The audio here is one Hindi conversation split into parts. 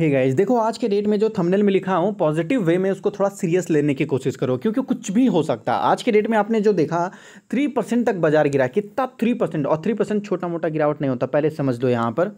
हे hey देखो आज के डेट में जो थंबनेल में लिखा हूँ पॉजिटिव वे में उसको थोड़ा सीरियस लेने की कोशिश करो क्योंकि कुछ भी हो सकता है आज के डेट में आपने जो देखा थ्री परसेंट तक बाजार गिरा कितना थ्री परसेंट और थ्री परसेंट छोटा मोटा गिरावट नहीं होता पहले समझ लो यहाँ पर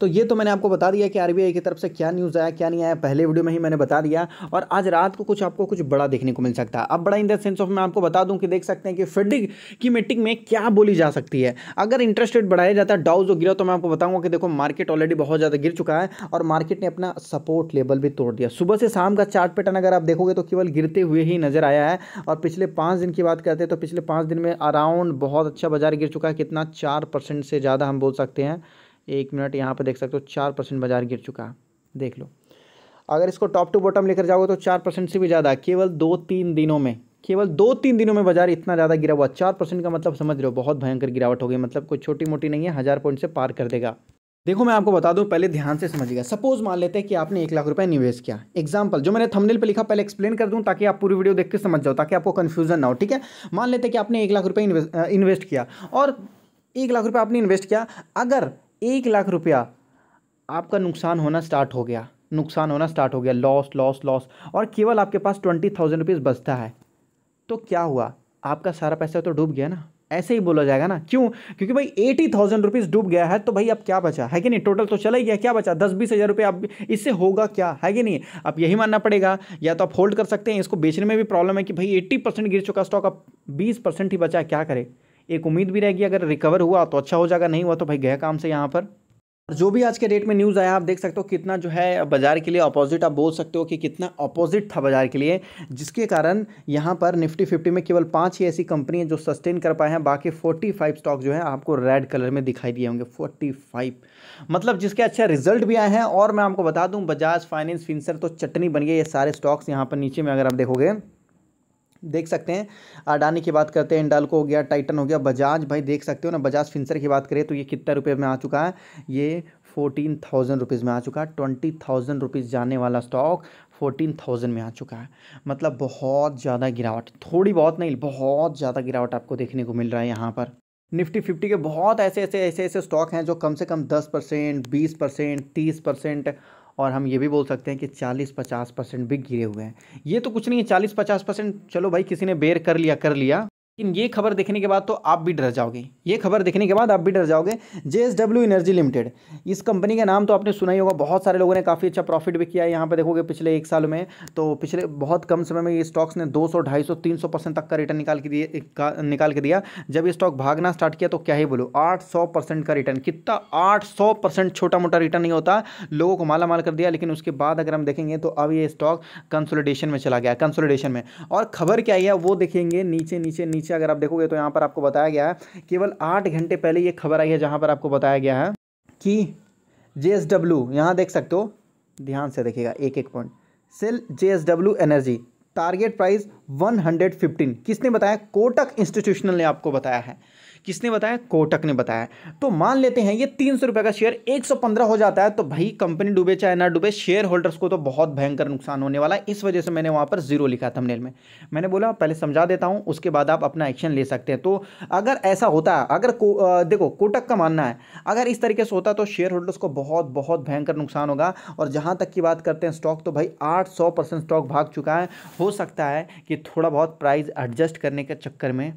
तो ये तो मैंने आपको बता दिया कि आरबीआई की तरफ से क्या न्यूज़ आया क्या नहीं आया पहले वीडियो में ही मैंने बता दिया और आज रात को कुछ आपको कुछ बड़ा देखने को मिल सकता है अब बड़ा इन द सेंस ऑफ मैं आपको बता दूं कि देख सकते हैं कि फेडिग की मीटिंग में क्या बोली जा सकती है अगर इंटरेस्ट रेट बढ़ाया जाता है डाउ जो गिरा तो मैं आपको बताऊंगा कि देखो मार्केट ऑलरेडी बहुत ज़्यादा गिर चुका है और मार्केट ने अपना सपोर्ट लेवल भी तोड़ दिया सुबह से शाम का चार्ट पैटर्न अगर आप देखोगे तो केवल गिरते हुए ही नजर आया है और पिछले पाँच दिन की बात करते हैं तो पिछले पाँच दिन में अराउंड बहुत अच्छा बाजार गिर चुका है कितना चार से ज़्यादा हम बोल सकते हैं एक मिनट यहाँ पर देख सकते हो चार परसेंट बाजार गिर चुका है देख लो अगर इसको टॉप टू बॉटम लेकर जाओगे तो चार परसेंट से भी ज़्यादा केवल दो तीन दिनों में केवल दो तीन दिनों में बाजार इतना ज़्यादा गिरा हुआ चार परसेंट का मतलब समझ रहे हो बहुत भयंकर गिरावट हो गई मतलब कोई छोटी मोटी नहीं है हज़ार पॉइंट से पार कर देगा देखो मैं आपको बता दूं पहले ध्यान से समझिएगा सपोज मान लेते हैं कि आपने एक लाख रुपए निवेश किया एग्जांपल जो मैंने थंबनेल पे लिखा पहले एक्सप्लेन कर दूं ताकि आप पूरी वीडियो देख के समझ जाओ ताकि आपको कंफ्यूजन ना हो ठीक है मान लेते हैं कि आपने एक लाख रुपए इन्वेस्ट किया और एक लाख रुपये आपने इन्वेस्ट किया अगर एक लाख रुपया आपका नुकसान होना स्टार्ट हो गया नुकसान होना स्टार्ट हो गया लॉस लॉस लॉस और केवल आपके पास ट्वेंटी थाउजेंड रुपीज़ बचता है तो क्या हुआ आपका सारा पैसा तो डूब गया ना ऐसे ही बोला जाएगा ना क्यों क्योंकि भाई एटी थाउजेंड रुपीज़ डूब गया है तो भाई अब क्या बचा है कि नहीं टोटल तो चला ही गया क्या बचा दस बीस हज़ार रुपये आप इससे होगा क्या है कि नहीं अब यही मानना पड़ेगा या तो आप होल्ड कर सकते हैं इसको बेचने में भी प्रॉब्लम है कि भाई एट्टी परसेंट गिर चुका स्टॉक अब बीस परसेंट ही बचा क्या करें एक उम्मीद भी रहेगी अगर रिकवर हुआ तो अच्छा हो जाएगा नहीं हुआ तो भाई गया काम से यहाँ पर जो भी आज के डेट में न्यूज़ आया आप देख सकते हो कितना जो है बाजार के लिए अपोजिट आप बोल सकते हो कि कितना अपोजिट था बाजार के लिए जिसके कारण यहाँ पर निफ्टी फिफ्टी में केवल पांच ही ऐसी कंपनी है जो सस्टेन कर पाए हैं बाकी फोर्टी फाइव स्टॉक जो है आपको रेड कलर में दिखाई दिए होंगे फोर्टी फाइव मतलब जिसके अच्छे रिजल्ट भी आए हैं और मैं आपको बता दूँ बजाज फाइनेंस फिंसर तो चटनी बन गई ये सारे स्टॉक्स यहाँ पर नीचे में अगर आप देखोगे देख सकते हैं अडानी की बात करते हैं इंडालको हो गया टाइटन हो गया बजाज भाई देख सकते हो ना बजाज फिंसर की बात करें तो ये कितने रुपये में आ चुका है ये फोर्टीन थाउजेंड रुपीज़ में आ चुका है ट्वेंटी थाउजेंड रुपीज़ जाने वाला स्टॉक फोर्टीन थाउजेंड में आ चुका है मतलब बहुत ज़्यादा गिरावट थोड़ी बहुत नहीं बहुत ज़्यादा गिरावट आपको देखने को मिल रहा है यहाँ पर निफ्टी फिफ्टी के बहुत ऐसे ऐसे ऐसे ऐसे स्टॉक हैं जो कम से कम दस परसेंट बीस परसेंट तीस परसेंट और हम ये भी बोल सकते हैं कि चालीस पचास परसेंट भी गिरे हुए हैं ये तो कुछ नहीं है चालीस पचास परसेंट चलो भाई किसी ने बेर कर लिया कर लिया लेकिन ये खबर देखने के बाद तो आप भी डर जाओगे ये खबर देखने के बाद आप भी डर जाओगे J S W energy limited इस कंपनी का नाम तो आपने सुना ही होगा बहुत सारे लोगों ने काफ़ी अच्छा प्रॉफिट भी किया है यहाँ पर देखोगे पिछले एक साल में तो पिछले बहुत कम समय में ये स्टॉक्स ने 200 250 300 परसेंट तक का रिटर्न निकाल के दिए निकाल के दिया जब ये स्टॉक भागना स्टार्ट किया तो क्या ही बोलो आठ परसेंट का रिटर्न कितना आठ परसेंट छोटा मोटा रिटर्न नहीं होता लोगों को माला माल कर दिया लेकिन उसके बाद अगर हम देखेंगे तो अब ये स्टॉक कंसोलिडेशन में चला गया कंसोलिडेशन में और खबर क्या है वो देखेंगे नीचे नीचे नीचे नीचे अगर आप देखोगे तो यहाँ पर आपको बताया गया है केवल आठ घंटे पहले ये खबर आई है जहाँ पर आपको बताया गया है कि जे एस डब्ल्यू यहाँ देख सकते हो ध्यान से देखिएगा एक एक point sell J S W energy target price 115 किसने बताया कोटक इंस्टीट्यूशनल ने आपको बताया है किसने बताया कोटक ने बताया तो मान लेते हैं ये तीन सौ रुपये का शेयर 115 हो जाता है तो भाई कंपनी डूबे चाहे ना डूबे शेयर होल्डर्स को तो बहुत भयंकर नुकसान होने वाला है इस वजह से मैंने वहाँ पर जीरो लिखा था में मैंने बोला पहले समझा देता हूँ उसके बाद आप अपना एक्शन ले सकते हैं तो अगर ऐसा होता है अगर को, आ, देखो कोटक का मानना है अगर इस तरीके से होता तो शेयर होल्डर्स को बहुत बहुत भयंकर नुकसान होगा और जहाँ तक की बात करते हैं स्टॉक तो भाई आठ स्टॉक भाग चुका है हो सकता है कि थोड़ा बहुत प्राइस एडजस्ट करने के चक्कर में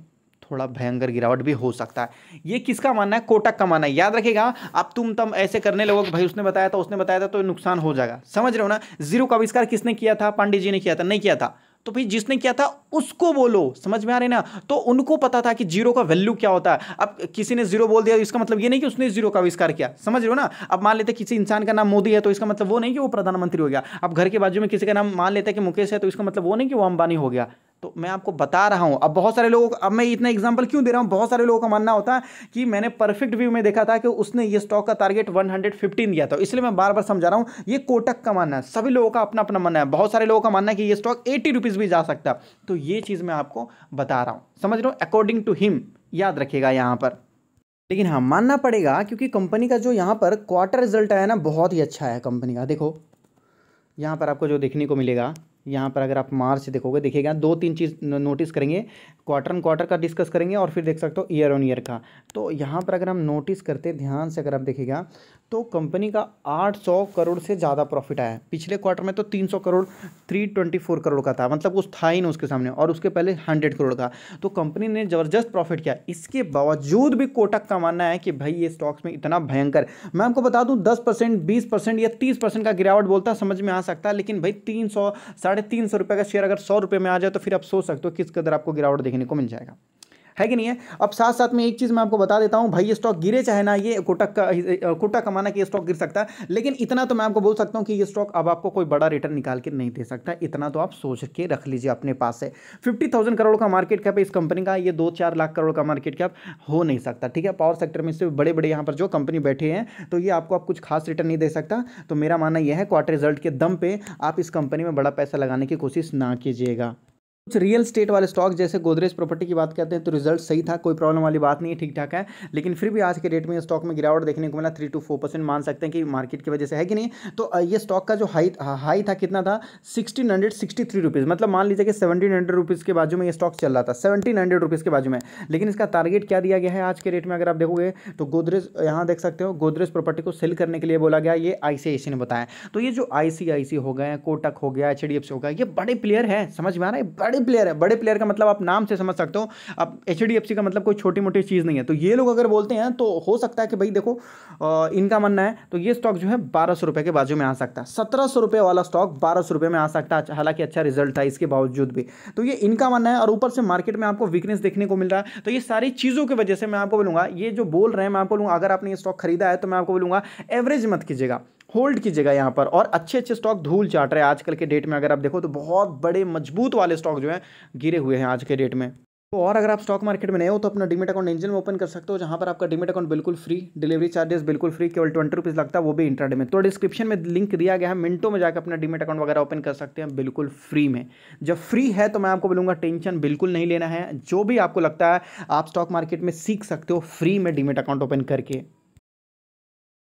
थोड़ा भयंकर गिरावट भी हो सकता है ये किसका मानना है कोटक का मानना है याद रखिएगा अब तुम तम ऐसे करने लगोगे भाई उसने बताया था उसने बताया था तो नुकसान हो जाएगा समझ रहे हो ना जीरो का आविष्कार किसने किया था पांडे जी ने किया था नहीं किया था तो भाई जिसने किया था उसको बोलो समझ में आ रहे ना तो उनको पता था कि जीरो का वैल्यू क्या होता है अब किसी ने जीरो बोल दिया इसका मतलब ये नहीं कि उसने जीरो का आविष्कार किया समझ रहे हो ना अब मान लेते किसी इंसान का नाम मोदी है तो इसका मतलब वो नहीं कि वो प्रधानमंत्री हो गया अब घर के बाजू में किसी का नाम मान लेते कि मुकेश है तो इसका मतलब वो नहीं कि वो अंबानी हो गया तो मैं आपको बता रहा हूँ अब बहुत सारे को अब मैं इतना एग्जांपल क्यों दे रहा हूँ बहुत सारे लोगों का मानना होता है कि मैंने परफेक्ट व्यू में देखा था कि उसने ये स्टॉक का टारगेट 115 दिया था इसलिए मैं बार बार समझा रहा हूँ ये कोटक का मानना है सभी लोगों का अपना अपना मानना है बहुत सारे लोगों का मानना है कि ये स्टॉक एटी रुपीज़ भी जा सकता तो ये चीज़ मैं आपको बता रहा हूँ समझ रहा हूँ अकॉर्डिंग टू हिम याद रखेगा यहाँ पर लेकिन हाँ मानना पड़ेगा क्योंकि कंपनी का जो यहाँ पर क्वार्टर रिजल्ट आया ना बहुत ही अच्छा है कंपनी का देखो यहाँ पर आपको जो देखने को मिलेगा यहाँ पर अगर आप मार्च देखोगे देखिएगा दो तीन चीज़ नोटिस करेंगे क्वार्टर एंड क्वार्टर का डिस्कस करेंगे और फिर देख सकते हो ईयर ऑन ईयर का तो यहाँ पर अगर हम नोटिस करते ध्यान से अगर आप देखिएगा तो कंपनी का 800 करोड़ से ज़्यादा प्रॉफिट आया पिछले क्वार्टर में तो 300 करोड़ 324 करोड़ का था मतलब उस था ही ना उसके सामने और उसके पहले 100 करोड़ का तो कंपनी ने ज़बरदस्त प्रॉफिट किया इसके बावजूद भी कोटक का मानना है कि भाई ये स्टॉक्स में इतना भयंकर मैं आपको बता दूँ दस परसेंट या तीस का गिरावट बोलता समझ में आ सकता है लेकिन भाई तीन सौ साढ़े तीन सौ रुपये का शेयर अगर सौ रुपये में आ जाए तो फिर आप सोच सकते हो किस कदर आपको गिरावट देखने को मिल जाएगा है कि नहीं है अब साथ साथ में एक चीज़ मैं आपको बता देता हूँ भाई ये स्टॉक गिरे चाहे ना ये कोटक का कोटक कमाना कि ये स्टॉक गिर सकता है लेकिन इतना तो मैं आपको बोल सकता हूँ कि ये स्टॉक अब आपको कोई बड़ा रिटर्न निकाल के नहीं दे सकता इतना तो आप सोच के रख लीजिए अपने पास से फिफ्टी थाउजेंड करोड़ का मार्केट कैप है इस कंपनी का ये दो चार लाख करोड़ का मार्केट कैप हो नहीं सकता ठीक है पावर सेक्टर में इससे बड़े बड़े यहाँ पर जो कंपनी बैठे हैं तो ये आपको आप कुछ खास रिटर्न नहीं दे सकता तो मेरा मानना यह है क्वार्टर रिजल्ट के दम पर आप इस कंपनी में बड़ा पैसा लगाने की कोशिश ना कीजिएगा कुछ रियल स्टेट वाले स्टॉक जैसे गोदरेज प्रॉपर्टी की बात करते हैं तो रिजल्ट सही था कोई प्रॉब्लम वाली बात नहीं है ठीक ठाक है लेकिन फिर भी आज के डेट में स्टॉक में गिरावट देखने को मिला थ्री टू फोर परसेंट मान सकते हैं कि मार्केट की वजह से है कि नहीं तो ये स्टॉक का जो हाई हाई था कितना था sixteen hundred sixty three rupees मतलब मान लीजिए कि सेवनटीन हंड्रेड रुपीज़ के बाजू में यह स्टॉक चल रहा था सेवनटीन हंड्रेड रुपीज़ के बाजू में लेकिन इसका टारगेट क्या दिया गया है आज के डेट में अगर आप देखोगे तो गोदरेज यहाँ देख सकते हो गोदरेज प्रॉपर्टी को सेल करने के लिए बोला गया ये आई ने बताया तो ये जो आई हो गए कोटक हो गया एच हो गया ये बड़े प्लेयर है समझ में आ रहा है बड़े प्लेयर है बड़े प्लेयर का मतलब आप नाम से समझ सकते हो अब एच का मतलब कोई छोटी मोटी चीज़ नहीं है तो ये लोग अगर बोलते हैं तो हो सकता है कि भाई देखो आ, इनका मानना है तो ये स्टॉक जो है बारह सौ के बाजू में आ सकता है सत्रह सौ वाला स्टॉक बारह सौ में आ सकता है हालांकि अच्छा रिजल्ट था इसके बावजूद भी तो ये इनका मानना है और ऊपर से मार्केट में आपको वीकनेस देखने को मिल रहा है तो ये सारी चीज़ों की वजह से मैं आपको बोलूँगा ये जो बोल रहे हैं मैं आपको बोलूँगा अगर आपने ये स्टॉक खरीदा है तो मैं आपको बोलूँगा एवरेज मत कीजिएगा होल्ड की जगह यहाँ पर और अच्छे अच्छे स्टॉक धूल चाट रहे हैं आजकल के डेट में अगर आप देखो तो बहुत बड़े मजबूत वाले स्टॉक जो हैं गिरे हुए हैं आज के डेट में तो और अगर आप स्टॉक मार्केट में नए हो तो अपना डिमेट अकाउंट इंजन में ओपन कर सकते हो जहाँ पर आपका डिमेट अकाउंट बिल्कुल फ्री डिलीवरी चार्जेस बिल्कुल फ्री केवल ट्वेंटी रुपीज़ लगता है वो भी इंटरडे में तो डिस्क्रिप्शन में लिंक दिया गया है मिनटों में जाकर अपना डिमेट अकाउंट वगैरह ओपन कर सकते हैं बिल्कुल फ्री में जब फ्री है तो मैं आपको बोलूँगा टेंशन बिल्कुल नहीं लेना है जो भी आपको लगता है आप स्टॉक मार्केट में सीख सकते हो फ्री में डिमेट अकाउंट ओपन करके